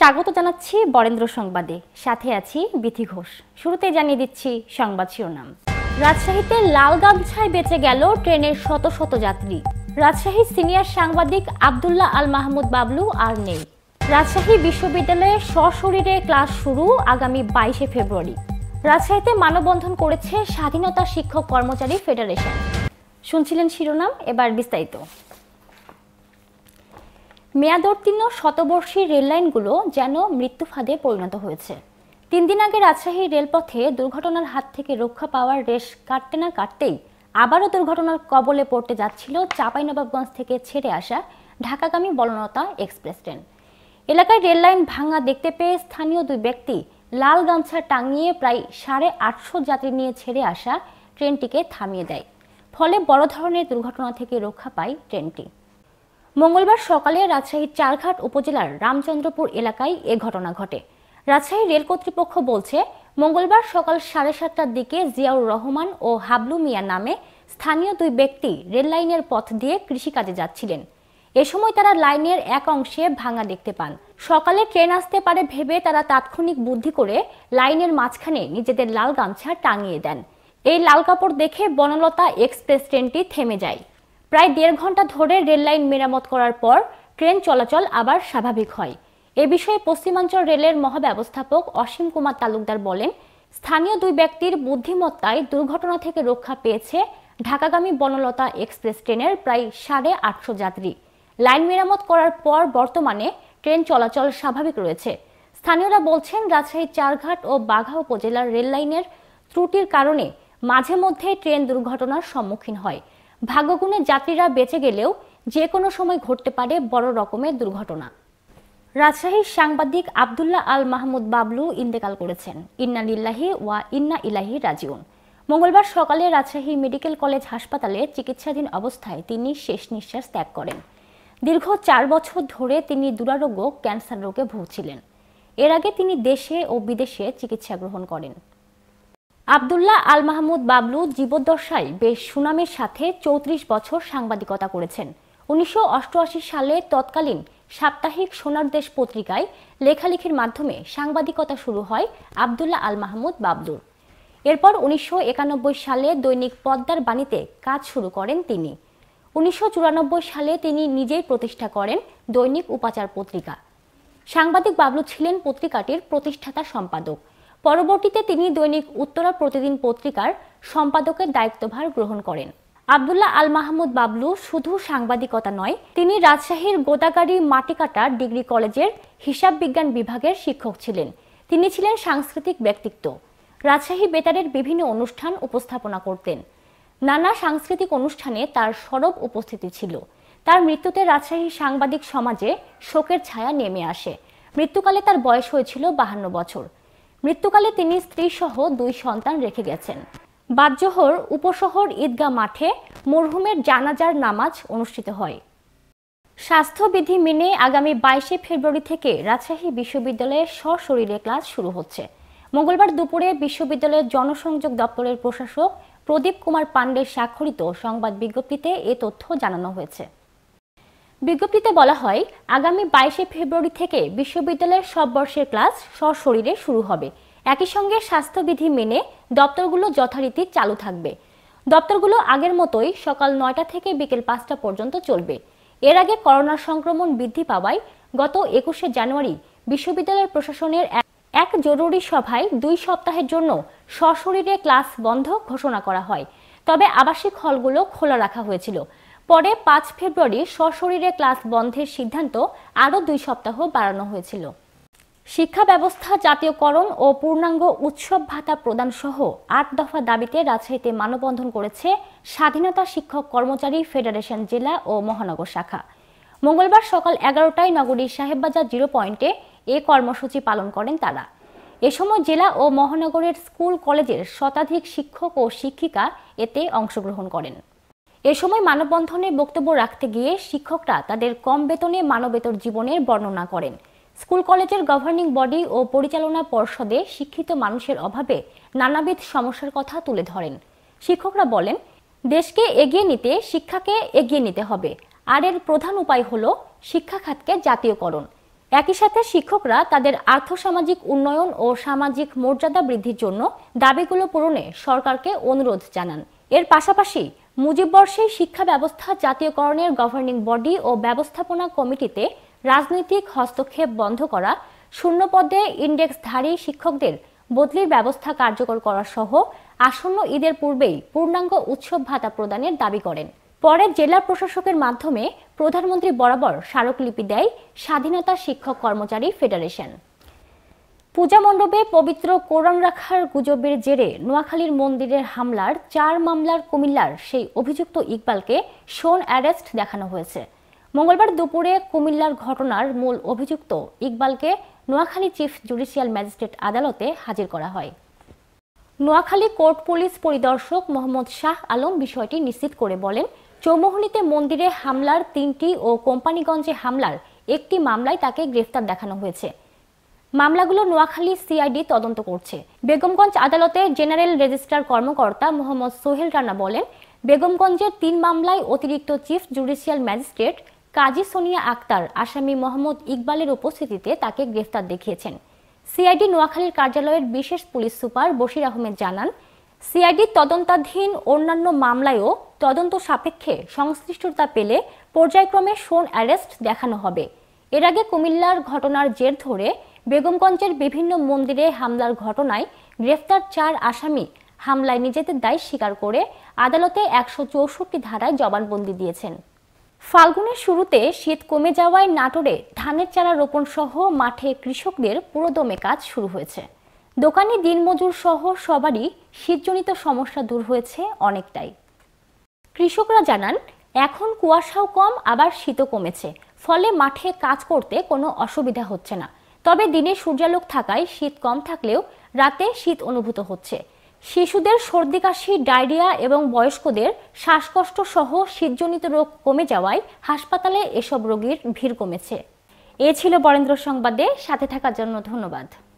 স্বাগত জানাচ্ছি বরেন্দ্র সংবাদে সাথে আছি বিথি ঘোষ শুরুতে জানিয়ে দিচ্ছি সংবাদ শিরোনাম রাজশাহীতে লাল গামছায় বেঁচে গেল ট্রেনের শত শত যাত্রী রাজশাহী সিনিয়র সাংবাদিক আবদুল্লাহ আল মাহমুদ বাবলু আর নেই রাজশাহী বিশ্ববিদ্যালয়ে সশরীরে ক্লাস শুরু আগামী বাইশে ফেব্রুয়ারি রাজশাহীতে মানববন্ধন করেছে স্বাধীনতা শিক্ষক কর্মচারী ফেডারেশন শুনছিলেন শিরোনাম এবার বিস্তারিত মেয়াদোত্তীর্ণ শতবর্ষী রেললাইনগুলো যেন মৃত্যু ফাঁদে পরিণত হয়েছে তিন দিন আগে রাজশাহী রেলপথে দুর্ঘটনার হাত থেকে রক্ষা পাওয়ার রেশ কাটতে না কাটতেই আবারও দুর্ঘটনার কবলে পড়তে যাচ্ছিল চাঁপাইনবাবগঞ্জ থেকে ছেড়ে আসা ঢাকাগামী বলনতা এক্সপ্রেস ট্রেন এলাকায় রেললাইন ভাঙা দেখতে পেয়ে স্থানীয় দুই ব্যক্তি লাল গামছা টাঙিয়ে প্রায় সাড়ে আটশো যাত্রী নিয়ে ছেড়ে আসা ট্রেনটিকে থামিয়ে দেয় ফলে বড় ধরনের দুর্ঘটনা থেকে রক্ষা পায় ট্রেনটি মঙ্গলবার সকালে রাজশাহীর চারঘাট উপজেলার রামচন্দ্রপুর এলাকায় এ ঘটনা ঘটে রাজশাহী রেল কর্তৃপক্ষ বলছে মঙ্গলবার সকাল সাড়ে সাতটার দিকে জিয়াউর রহমান ও হাবলু মিয়া নামে স্থানীয় দুই ব্যক্তি রেল লাইনের পথ দিয়ে কৃষিকাজে যাচ্ছিলেন এ সময় তারা লাইনের এক অংশে ভাঙা দেখতে পান সকালে ট্রেন আসতে পারে ভেবে তারা তাৎক্ষণিক বুদ্ধি করে লাইনের মাঝখানে নিজেদের লাল গামছা টাঙিয়ে দেন এই লাল কাপড় দেখে বনলতা এক্সপ্রেস ট্রেনটি থেমে যায় প্রায় দেড় ঘন্টা ধরে রেল লাইন মেরামত করার পর ট্রেন চলাচল আবার স্বাভাবিক হয় এ বিষয়ে পশ্চিমাঞ্চল রেলের মহাব্যবস্থাপক অসীম কুমার তালুকদার বলেন স্থানীয় দুই ব্যক্তির বুদ্ধিমত্তায় দুর্ঘটনা থেকে রক্ষা পেয়েছে ঢাকাগামী বনলতা এক্সপ্রেস ট্রেনের প্রায় সাড়ে আটশো যাত্রী লাইন মেরামত করার পর বর্তমানে ট্রেন চলাচল স্বাভাবিক রয়েছে স্থানীয়রা বলছেন রাজশাহীর চারঘাট ও বাঘা উপজেলার রেল লাইনের ত্রুটির কারণে মাঝে মধ্যে ট্রেন দুর্ঘটনার সম্মুখীন হয় ভাগ্যগুণে যাত্রীরা বেঁচে গেলেও যে কোনো সময় ঘটতে পারে বড় রকমের দুর্ঘটনা রাজশাহীর সাংবাদিক আবদুল্লাহ আল মাহমুদ বাবলু ইন্তেকাল করেছেন ইন্না লিল্লাহি ওয়া ইন্না ইলাহি রাজিউন মঙ্গলবার সকালে রাজশাহী মেডিকেল কলেজ হাসপাতালে চিকিৎসাধীন অবস্থায় তিনি শেষ নিঃশ্বাস ত্যাগ করেন দীর্ঘ চার বছর ধরে তিনি দুরারোগ্য ক্যান্সার রোগে ভুগছিলেন এর আগে তিনি দেশে ও বিদেশে চিকিৎসা গ্রহণ করেন আবদুল্লাহ আল মাহমুদ বাবলু জীবদ্দশায় বেশ সুনামের সাথে চৌত্রিশ বছর সাংবাদিকতা করেছেন উনিশশো সালে তৎকালীন সাপ্তাহিক সোনার দেশ পত্রিকায় লেখালেখির মাধ্যমে সাংবাদিকতা শুরু হয় আবদুল্লাহ আল মাহমুদ বাবলুর এরপর উনিশশো সালে দৈনিক পদ্মার বাণীতে কাজ শুরু করেন তিনি উনিশশো সালে তিনি নিজেই প্রতিষ্ঠা করেন দৈনিক উপাচার পত্রিকা সাংবাদিক বাবলু ছিলেন পত্রিকাটির প্রতিষ্ঠাতা সম্পাদক পরবর্তীতে তিনি দৈনিক উত্তরা প্রতিদিন পত্রিকার সম্পাদকের দায়িত্বভার গ্রহণ করেন আবদুল্লাহ আল মাহমুদ বাবলু শুধু সাংবাদিকতা নয় তিনি রাজশাহীর গোদাগাড়ি মাটিকাটা ডিগ্রি কলেজের হিসাব বিজ্ঞান বিভাগের শিক্ষক ছিলেন তিনি ছিলেন সাংস্কৃতিক ব্যক্তিত্ব রাজশাহী বেতারের বিভিন্ন অনুষ্ঠান উপস্থাপনা করতেন নানা সাংস্কৃতিক অনুষ্ঠানে তার সরব উপস্থিতি ছিল তার মৃত্যুতে রাজশাহী সাংবাদিক সমাজে শোকের ছায়া নেমে আসে মৃত্যুকালে তার বয়স হয়েছিল বাহান্ন বছর মৃত্যুকালে তিনি স্ত্রী সহ দুই সন্তান রেখে গেছেন বাদজোহর উপশহর ঈদগাহ মাঠে মরহুমের জানাজার নামাজ অনুষ্ঠিত হয় স্বাস্থ্যবিধি মেনে আগামী বাইশে ফেব্রুয়ারি থেকে রাজশাহী বিশ্ববিদ্যালয়ে সশরীরে ক্লাস শুরু হচ্ছে মঙ্গলবার দুপুরে বিশ্ববিদ্যালয়ের জনসংযোগ দপ্তরের প্রশাসক প্রদীপ কুমার পাণ্ডের স্বাক্ষরিত সংবাদ বিজ্ঞপ্তিতে এ তথ্য জানানো হয়েছে বিজ্ঞপ্তিতে বলা হয় আগামী বাইশে ফেব্রুয়ারি থেকে বিশ্ববিদ্যালয়ের সব বর্ষের ক্লাস সশরীরে শুরু হবে একই সঙ্গে স্বাস্থ্যবিধি মেনে দপ্তরগুলো যথারীতি চালু থাকবে দপ্তরগুলো আগের মতোই সকাল নয়টা থেকে বিকেল পাঁচটা পর্যন্ত চলবে এর আগে করোনার সংক্রমণ বৃদ্ধি পাওয়ায় গত একুশে জানুয়ারি বিশ্ববিদ্যালয় প্রশাসনের এক জরুরি সভায় দুই সপ্তাহের জন্য সশরীরে ক্লাস বন্ধ ঘোষণা করা হয় তবে আবাসিক হলগুলো খোলা রাখা হয়েছিল পরে পাঁচ ফেব্রুয়ারি সশরীরে ক্লাস বন্ধের সিদ্ধান্ত আরও দুই সপ্তাহ বাড়ানো হয়েছিল শিক্ষা ব্যবস্থা জাতীয়করণ ও পূর্ণাঙ্গ উৎসব ভাতা প্রদান সহ আট দফা দাবিতে রাজশাহীতে মানববন্ধন করেছে স্বাধীনতা শিক্ষক কর্মচারী ফেডারেশন জেলা ও মহানগর শাখা মঙ্গলবার সকাল এগারোটায় নগরীর সাহেববাজার জিরো পয়েন্টে এ কর্মসূচি পালন করেন তারা এ সময় জেলা ও মহানগরের স্কুল কলেজের শতাধিক শিক্ষক ও শিক্ষিকা এতে অংশগ্রহণ করেন এ সময় মানববন্ধনে বক্তব্য রাখতে গিয়ে শিক্ষকরা তাদের কম বেতনে মানবেতর জীবনের বর্ণনা করেন স্কুল কলেজের গভর্নিং বডি ও পরিচালনা পর্ষদে শিক্ষিত মানুষের অভাবে নানাবিধ সমস্যার কথা তুলে ধরেন শিক্ষকরা বলেন দেশকে এগিয়ে নিতে শিক্ষাকে এগিয়ে নিতে হবে আর এর প্রধান উপায় হল শিক্ষাখাতকে জাতীয়করণ একই সাথে শিক্ষকরা তাদের আর্থসামাজিক উন্নয়ন ও সামাজিক মর্যাদা বৃদ্ধির জন্য দাবিগুলো পূরণে সরকারকে অনুরোধ জানান এর পাশাপাশি মুজিববর্ষে শিক্ষা ব্যবস্থা জাতীয়করণের গভর্নিং বডি ও ব্যবস্থাপনা কমিটিতে রাজনৈতিক হস্তক্ষেপ বন্ধ করা শূন্য পদে ইন্ডেক্সধারী শিক্ষকদের বদলির ব্যবস্থা কার্যকর করা সহ আসন্ন ঈদের পূর্বেই পূর্ণাঙ্গ উৎসব ভাতা প্রদানের দাবি করেন পরে জেলা প্রশাসকের মাধ্যমে প্রধানমন্ত্রী বরাবর স্মারকলিপি দেয় স্বাধীনতা শিক্ষক কর্মচারী ফেডারেশন পূজা মণ্ডপে পবিত্র কোরআন রাখার গুজবের জেরে নোয়াখালীর মন্দিরের হামলার চার মামলার কুমিল্লার সেই অভিযুক্ত ইকবালকে শোন অ্যারেস্ট দেখানো হয়েছে মঙ্গলবার দুপুরে কুমিল্লার ঘটনার মূল অভিযুক্ত ইকবালকে নোয়াখালী চিফ জুডিশিয়াল ম্যাজিস্ট্রেট আদালতে হাজির করা হয় নোয়াখালী কোর্ট পুলিশ পরিদর্শক মোহাম্মদ শাহ আলম বিষয়টি নিশ্চিত করে বলেন চৌমোহনীতে মন্দিরে হামলার তিনটি ও কোম্পানিগঞ্জে হামলার একটি মামলায় তাকে গ্রেফতার দেখানো হয়েছে মামলাগুলো নোয়াখালী সিআইডি তদন্ত করছে বেগমগঞ্জ আদালতে জেনারেল রেজিস্ট্রার কর্মকর্তা মোহাম্মদ সোহেল রানা বলেন বেগমগঞ্জের তিন মামলায় অতিরিক্ত chief judicial magistrate Kazi Sonia Akter আসামি মোহাম্মদ ইকবালের উপস্থিতিতে তাকে গ্রেফতার দেখিয়েছেন সিআইডি নোয়াখালীর কার্যালয়ের বিশেষ পুলিশ সুপার বশির আহমেদ জানান সিআইডি তদন্তাধীন অন্যান্য মামলায়ও তদন্ত সাপেক্ষে সংশ্লিষ্টতা পেলে পর্যায়ক্রমে শোন অ্যারেস্ট দেখানো হবে এর আগে কুমিল্লার ঘটনার জের ধরে বেগমগঞ্জের বিভিন্ন মন্দিরে হামলার ঘটনায় গ্রেফতার চার আসামি হামলায় নিজেদের দায় স্বীকার করে আদালতে একশো চৌষট্টি ধারায় জবানবন্দি দিয়েছেন ফাল্গুনের শুরুতে শীত কমে যাওয়ায় নাটোরে ধানের চারা রোপণ সহ মাঠে কৃষকদের পুরোদমে কাজ শুরু হয়েছে দোকানি দিনমজুর সহ সবারই শীতজনিত সমস্যা দূর হয়েছে অনেকটাই কৃষকরা জানান এখন কুয়াশাও কম আবার শীতও কমেছে ফলে মাঠে কাজ করতে কোনো অসুবিধা হচ্ছে না তবে দিনে সূর্যালোক থাকায় শীত কম থাকলেও রাতে শীত অনুভূত হচ্ছে শিশুদের সর্দি কাশি ডায়রিয়া এবং বয়স্কদের শ্বাসকষ্ট সহ শীতজনিত রোগ কমে যাওয়ায় হাসপাতালে এসব রোগীর ভিড় কমেছে এ ছিল বরেন্দ্র সংবাদে সাথে থাকার জন্য ধন্যবাদ